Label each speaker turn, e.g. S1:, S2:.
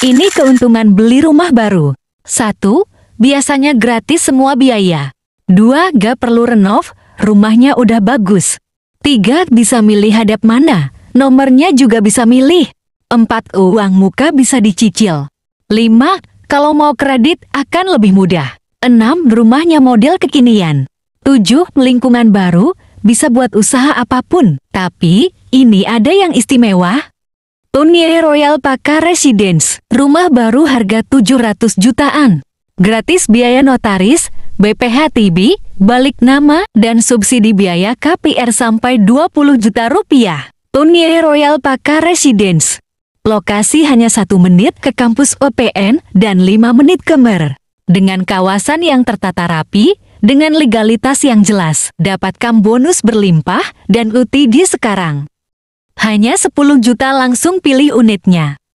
S1: Ini keuntungan beli rumah baru. 1. Biasanya gratis semua biaya. 2. Gak perlu renov, rumahnya udah bagus. 3. Bisa milih hadap mana, nomornya juga bisa milih. 4. Uang muka bisa dicicil. 5. Kalau mau kredit akan lebih mudah. 6. Rumahnya model kekinian. 7. Lingkungan baru, bisa buat usaha apapun. Tapi, ini ada yang istimewa. Tunier Royal Paka Residence, rumah baru harga 700 jutaan. Gratis biaya notaris, BPH TB, balik nama, dan subsidi biaya KPR sampai 20 juta rupiah. Tunier Royal Paka Residence. Lokasi hanya satu menit ke kampus OPN dan 5 menit ke Mer. Dengan kawasan yang tertata rapi, dengan legalitas yang jelas, dapatkan bonus berlimpah dan UTI di sekarang. Hanya 10 juta langsung pilih unitnya.